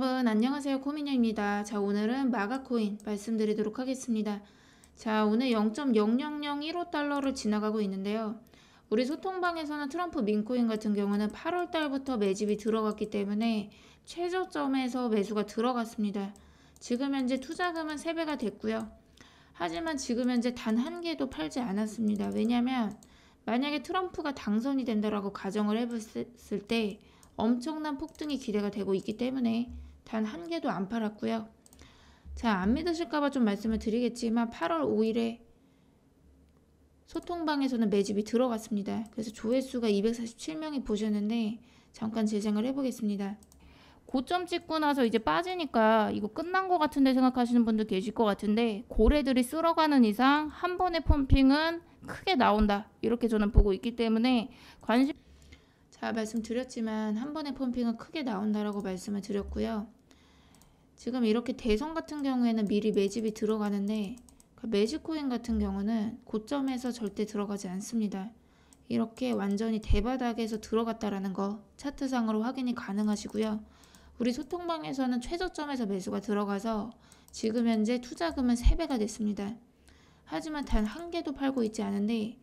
여러분 안녕하세요 코미녀입니다. 자 오늘은 마가코인 말씀드리도록 하겠습니다. 자 오늘 0.0001호달러를 지나가고 있는데요. 우리 소통방에서는 트럼프 민코인 같은 경우는 8월달부터 매집이 들어갔기 때문에 최저점에서 매수가 들어갔습니다. 지금 현재 투자금은 3배가 됐고요. 하지만 지금 현재 단 한 개도 팔지 않았습니다. 왜냐면 하 만약에 트럼프가 당선이 된다라고 가정을 해봤을 때 엄청난 폭등이 기대가 되고 있기 때문에 단한 개도 안 팔았고요. 자, 안 믿으실까봐 좀 말씀을 드리겠지만 8월 5일에 소통방에서는 매집이 들어갔습니다. 그래서 조회수가 247명이 보셨는데 잠깐 재생을 해보겠습니다. 고점 찍고 나서 이제 빠지니까 이거 끝난 것 같은데 생각하시는 분들 계실 것 같은데 고래들이 쓸어가는 이상 한 번의 펌핑은 크게 나온다 이렇게 저는 보고 있기 때문에 관심 자 말씀드렸지만 한 번의 펌핑은 크게 나온다라고 말씀을 드렸고요 지금 이렇게 대성 같은 경우에는 미리 매집이 들어가는데 그 매직코인 같은 경우는 고점에서 절대 들어가지 않습니다. 이렇게 완전히 대바닥에서 들어갔다라는 거 차트상으로 확인이 가능하시고요. 우리 소통방에서는 최저점에서 매수가 들어가서 지금 현재 투자금은 3배가 됐습니다. 하지만 단 한 개도 팔고 있지 않은데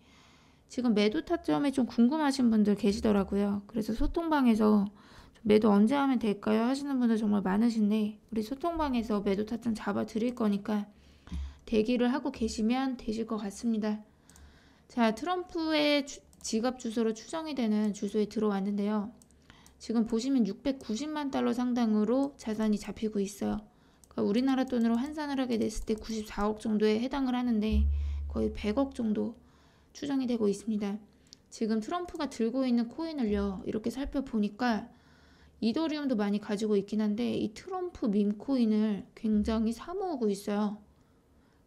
지금 매도 타점에 좀 궁금하신 분들 계시더라고요. 그래서 소통방에서 매도 언제 하면 될까요? 하시는 분들 정말 많으신데 우리 소통방에서 매도 타점 잡아 드릴 거니까 대기를 하고 계시면 되실 것 같습니다. 자, 트럼프의 주, 지갑 주소로 추정이 되는 주소에 들어왔는데요. 지금 보시면 690만 달러 상당으로 자산이 잡히고 있어요. 그러니까 우리나라 돈으로 환산을 하게 됐을 때 94억 정도에 해당을 하는데 거의 100억 정도 추정이 되고 있습니다. 지금 트럼프가 들고 있는 코인을요, 이렇게 살펴보니까 이더리움도 많이 가지고 있긴 한데 이 트럼프 민코인을 굉장히 사모으고 있어요.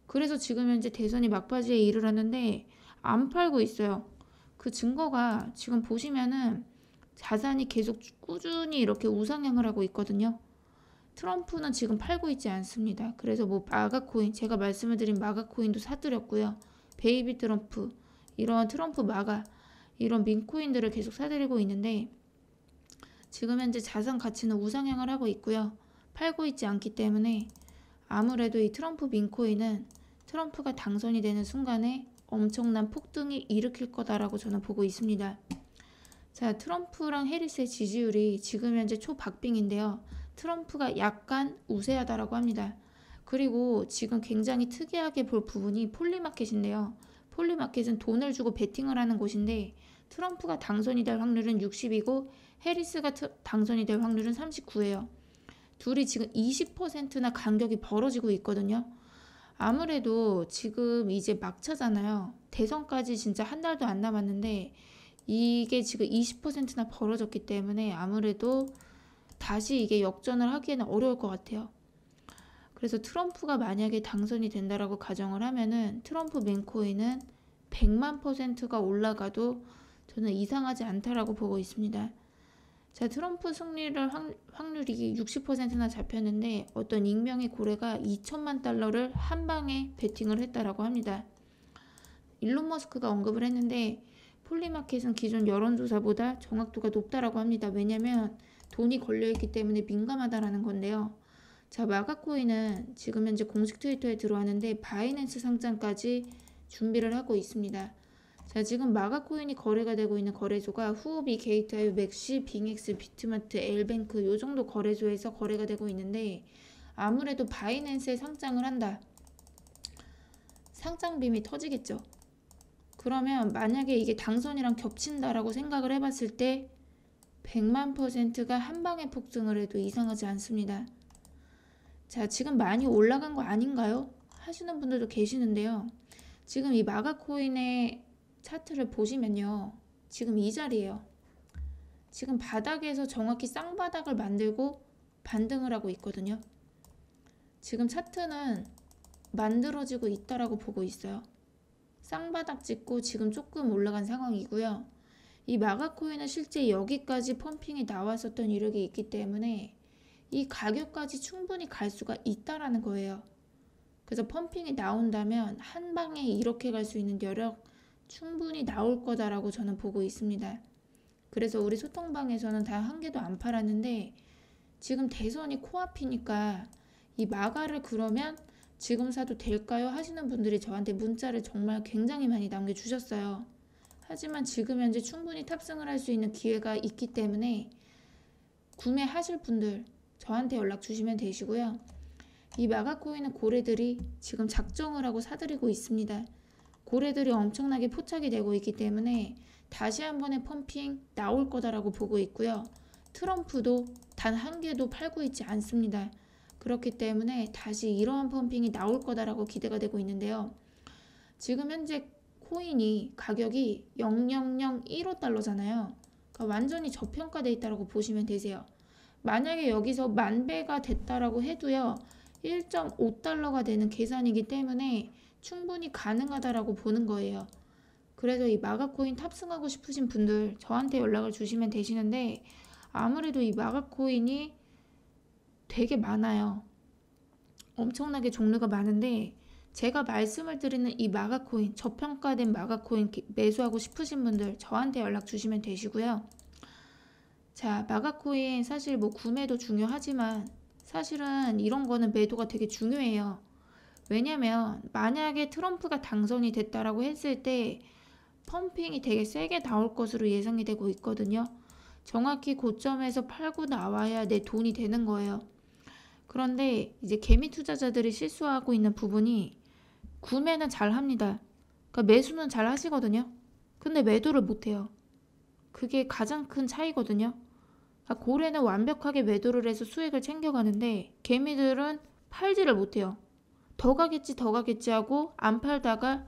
그래서 지금 현재 대선이 막바지에 이르렀는데안 팔고 있어요. 그 증거가 지금 보시면은 자산이 계속 꾸준히 이렇게 우상향을 하고 있거든요. 트럼프는 지금 팔고 있지 않습니다. 그래서 뭐 마가코인, 제가 말씀을 드린 마가코인도 사드렸고요. 베이비 트럼프, 이런 트럼프 마가, 이런 민코인들을 계속 사드리고 있는데 지금 현재 자산 가치는 우상향을 하고 있고요. 팔고 있지 않기 때문에 아무래도 이 트럼프 민코인은 트럼프가 당선이 되는 순간에 엄청난 폭등이 일으킬 거다라고 저는 보고 있습니다. 자, 트럼프랑 해리스의 지지율이 지금 현재 초박빙인데요. 트럼프가 약간 우세하다라고 합니다. 그리고 지금 굉장히 특이하게 볼 부분이 폴리마켓인데요. 폴리마켓은 돈을 주고 베팅을 하는 곳인데 트럼프가 당선이 될 확률은 60이고 해리스가 당선이 될 확률은 39예요. 둘이 지금 20%나 간격이 벌어지고 있거든요. 아무래도 지금 이제 막차잖아요. 대선까지 진짜 한 달도 안 남았는데 이게 지금 20%나 벌어졌기 때문에 아무래도 다시 이게 역전을 하기에는 어려울 것 같아요. 그래서 트럼프가 만약에 당선이 된다라고 가정을 하면은 트럼프 맨코인은 100만 퍼센트가 올라가도 저는 이상하지 않다라고 보고 있습니다. 자, 트럼프 승리를 확, 확률이 60%나 잡혔는데 어떤 익명의 고래가 2천만 달러를 한 방에 베팅을 했다라고 합니다. 일론 머스크가 언급을 했는데 폴리마켓은 기존 여론조사보다 정확도가 높다라고 합니다. 왜냐면 돈이 걸려있기 때문에 민감하다라는 건데요. 자, 마가코인은 지금 현재 공식 트위터에 들어왔는데 바이낸스 상장까지 준비를 하고 있습니다. 자, 지금 마가코인이 거래가 되고 있는 거래소가 후오비, 게이트하유, 맥시, 빙엑스, 비트마트, 엘뱅크 요 정도 거래소에서 거래가 되고 있는데 아무래도 바이낸스에 상장을 한다. 상장빔이 터지겠죠. 그러면 만약에 이게 당선이랑 겹친다라고 생각을 해봤을 때 100만 퍼센트가 한 방에 폭등을 해도 이상하지 않습니다. 자, 지금 많이 올라간 거 아닌가요? 하시는 분들도 계시는데요. 지금 이 마가코인의 차트를 보시면요. 지금 이자리에요 지금 바닥에서 정확히 쌍바닥을 만들고 반등을 하고 있거든요. 지금 차트는 만들어지고 있다라고 보고 있어요. 쌍바닥 찍고 지금 조금 올라간 상황이고요. 이 마가코인은 실제 여기까지 펌핑이 나왔었던 이력이 있기 때문에 이 가격까지 충분히 갈 수가 있다라는 거예요. 그래서 펌핑이 나온다면 한 방에 이렇게 갈 수 있는 여력 충분히 나올 거다라고 저는 보고 있습니다. 그래서 우리 소통방에서는 다 한 개도 안 팔았는데 지금 대선이 코앞이니까 이 마가를 그러면 지금 사도 될까요? 하시는 분들이 저한테 문자를 정말 굉장히 많이 남겨주셨어요. 하지만 지금 현재 충분히 탑승을 할 수 있는 기회가 있기 때문에 구매하실 분들 저한테 연락 주시면 되시고요. 이 마가코인은 고래들이 지금 작정을 하고 사들이고 있습니다. 고래들이 엄청나게 포착이 되고 있기 때문에 다시 한 번의 펌핑 나올 거다라고 보고 있고요. 트럼프도 단 한 개도 팔고 있지 않습니다. 그렇기 때문에 다시 이러한 펌핑이 나올 거다라고 기대가 되고 있는데요. 지금 현재 코인이 가격이 0.001호 달러잖아요. 그러니까 완전히 저평가되어 있다라고 보시면 되세요. 만약에 여기서 만 배가 됐다라고 해도요. 1.5달러가 되는 계산이기 때문에 충분히 가능하다라고 보는 거예요. 그래서 이 마가코인 탑승하고 싶으신 분들 저한테 연락을 주시면 되시는데 아무래도 이 마가코인이 되게 많아요. 엄청나게 종류가 많은데 제가 말씀을 드리는 이 마가코인, 저평가된 마가코인 매수하고 싶으신 분들 저한테 연락 주시면 되시고요. 자, 마가코인 사실 뭐 구매도 중요하지만 사실은 이런 거는 매도가 되게 중요해요. 왜냐면 만약에 트럼프가 당선이 됐다라고 했을 때 펌핑이 되게 세게 나올 것으로 예상이 되고 있거든요. 정확히 고점에서 팔고 나와야 내 돈이 되는 거예요. 그런데 이제 개미 투자자들이 실수하고 있는 부분이 구매는 잘 합니다. 그러니까 매수는 잘 하시거든요. 근데 매도를 못 해요. 그게 가장 큰 차이거든요. 그러니까 고래는 완벽하게 매도를 해서 수익을 챙겨가는데 개미들은 팔지를 못해요. 더 가겠지 더 가겠지 하고 안 팔다가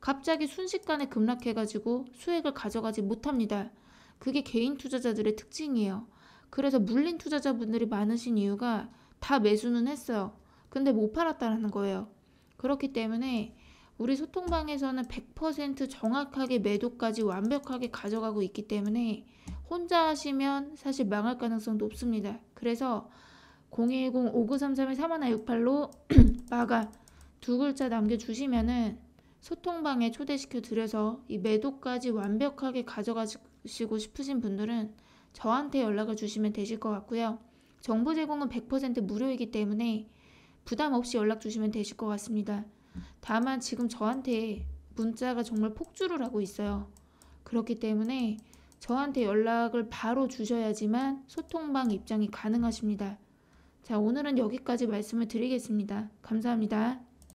갑자기 순식간에 급락해가지고 수익을 가져가지 못합니다. 그게 개인 투자자들의 특징이에요. 그래서 물린 투자자분들이 많으신 이유가 다 매수는 했어요. 근데 못 팔았다라는 거예요. 그렇기 때문에 우리 소통방에서는 100% 정확하게 매도까지 완벽하게 가져가고 있기 때문에 혼자 하시면 사실 망할 가능성 도 높습니다. 그래서 010-5933-3168로 마가 두 글자 남겨주시면은 소통방에 초대시켜 드려서 이 매도까지 완벽하게 가져가시고 싶으신 분들은 저한테 연락을 주시면 되실 것 같고요. 정보 제공은 100% 무료이기 때문에 부담 없이 연락 주시면 되실 것 같습니다. 다만 지금 저한테 문자가 정말 폭주를 하고 있어요. 그렇기 때문에 저한테 연락을 바로 주셔야지만 소통방 입장이 가능하십니다. 자, 오늘은 여기까지 말씀을 드리겠습니다. 감사합니다.